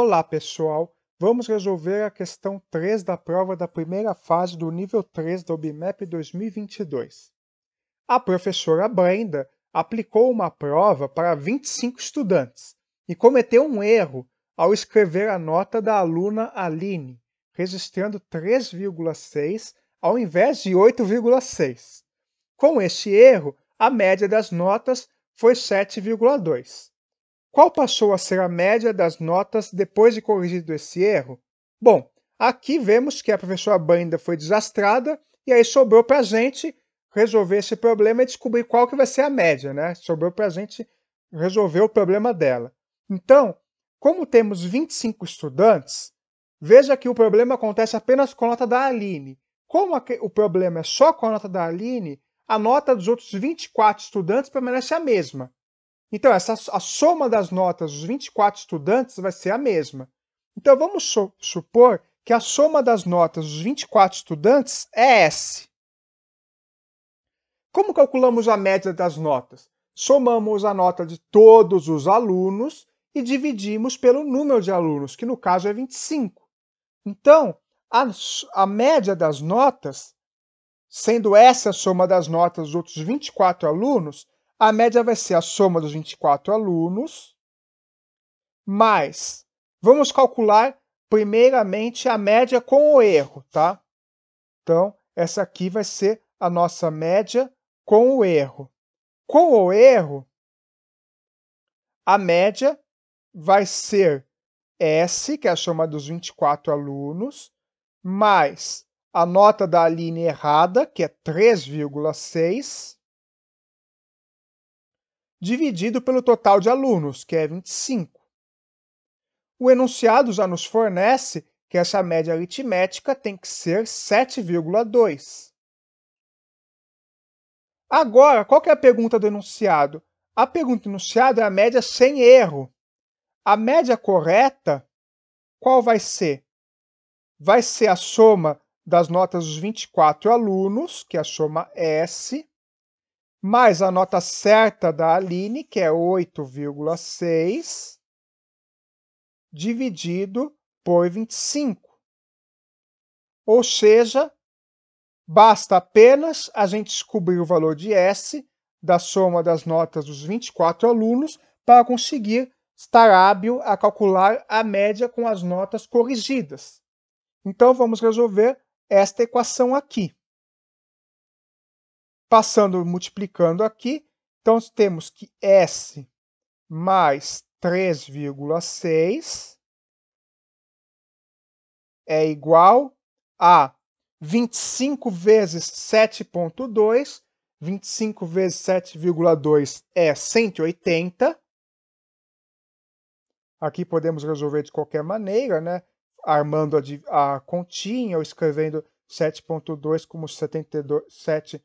Olá, pessoal! Vamos resolver a questão 3 da prova da primeira fase do nível 3 da OBMEP 2022. A professora Brenda aplicou uma prova para 25 estudantes e cometeu um erro ao escrever a nota da aluna Aline, registrando 3,6 ao invés de 8,6. Com este erro, a média das notas foi 7,2. Qual passou a ser a média das notas depois de corrigido esse erro? Bom, aqui vemos que a professora Banda foi desastrada e aí sobrou para a gente resolver esse problema e descobrir qual que vai ser a média, né? Sobrou para a gente resolver o problema dela. Então, como temos 25 estudantes, veja que o problema acontece apenas com a nota da Aline. Como o problema é só com a nota da Aline, a nota dos outros 24 estudantes permanece a mesma. Então, essa, a soma das notas dos 24 estudantes vai ser a mesma. Então, vamos su supor que a soma das notas dos 24 estudantes é S. Como calculamos a média das notas? Somamos a nota de todos os alunos e dividimos pelo número de alunos, que no caso é 25. Então, a, a média das notas, sendo essa a soma das notas dos outros 24 alunos, a média vai ser a soma dos 24 alunos, mais. Vamos calcular primeiramente a média com o erro, tá? Então, essa aqui vai ser a nossa média com o erro. Com o erro, a média vai ser S, que é a soma dos 24 alunos, mais a nota da linha errada, que é 3,6, dividido pelo total de alunos, que é 25. O enunciado já nos fornece que essa média aritmética tem que ser 7,2. Agora, qual é a pergunta do enunciado? A pergunta do enunciado é a média sem erro. A média correta, qual vai ser? Vai ser a soma das notas dos 24 alunos, que é a soma S, mais a nota certa da Aline, que é 8,6, dividido por 25. Ou seja, basta apenas a gente descobrir o valor de S da soma das notas dos 24 alunos para conseguir estar hábil a calcular a média com as notas corrigidas. Então, vamos resolver esta equação aqui. Passando, multiplicando aqui, então temos que S mais 3,6 é igual a 25 vezes 7,2, 25 vezes 7,2 é 180. Aqui podemos resolver de qualquer maneira, né? armando a, a continha ou escrevendo 7,2 como 72, 7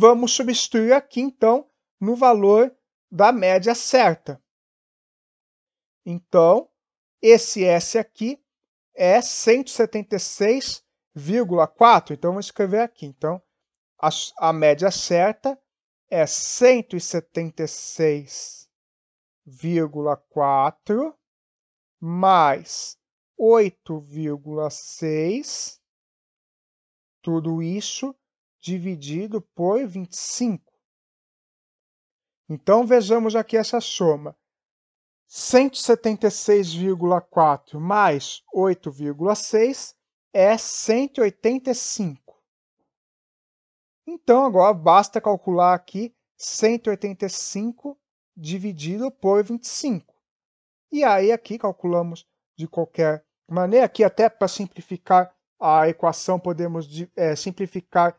Vamos substituir aqui, então, no valor da média certa. Então, esse S aqui é 176,4. Então, vou escrever aqui. Então, a, a média certa é 176,4 mais 8,6. Tudo isso dividido por 25. Então vejamos aqui essa soma. 176,4 mais 8,6 é 185. Então agora basta calcular aqui 185 dividido por 25. E aí aqui calculamos de qualquer maneira, aqui até para simplificar a equação podemos é, simplificar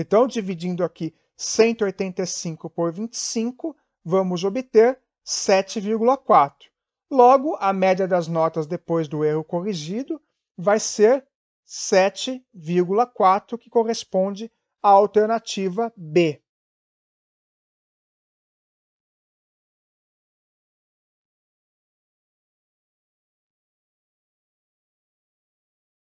Então, dividindo aqui 185 por 25, vamos obter 7,4. Logo, a média das notas depois do erro corrigido vai ser 7,4, que corresponde à alternativa B.